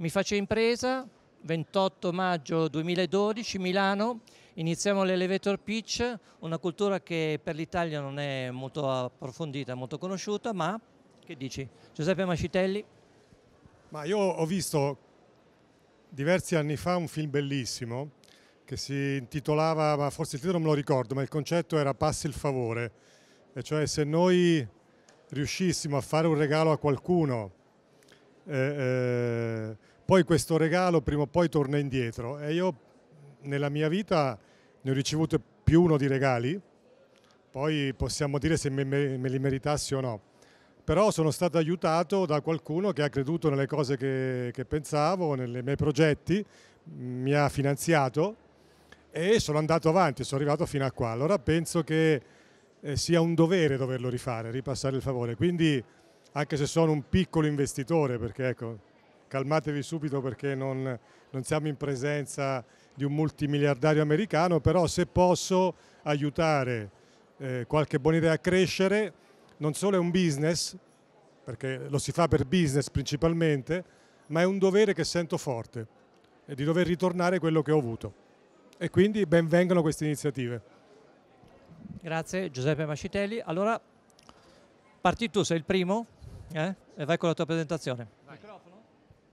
Mi faccio impresa, 28 maggio 2012, Milano, iniziamo l'elevator pitch, una cultura che per l'Italia non è molto approfondita, molto conosciuta, ma che dici? Giuseppe Mascitelli? Ma io ho visto diversi anni fa un film bellissimo che si intitolava, ma forse il titolo non me lo ricordo, ma il concetto era Passi il favore, e cioè se noi riuscissimo a fare un regalo a qualcuno eh, eh, poi questo regalo prima o poi torna indietro e io nella mia vita ne ho ricevuto più uno di regali, poi possiamo dire se me, me, me li meritassi o no, però sono stato aiutato da qualcuno che ha creduto nelle cose che, che pensavo, nei miei progetti, mi ha finanziato e sono andato avanti, sono arrivato fino a qua. Allora penso che eh, sia un dovere doverlo rifare, ripassare il favore. Quindi anche se sono un piccolo investitore, perché ecco, calmatevi subito perché non, non siamo in presenza di un multimiliardario americano, però se posso aiutare eh, qualche buona idea a crescere, non solo è un business, perché lo si fa per business principalmente, ma è un dovere che sento forte, è di dover ritornare quello che ho avuto. E quindi benvengano queste iniziative. Grazie Giuseppe Mascitelli. Allora, parti tu, sei il primo? Eh? E vai con la tua presentazione.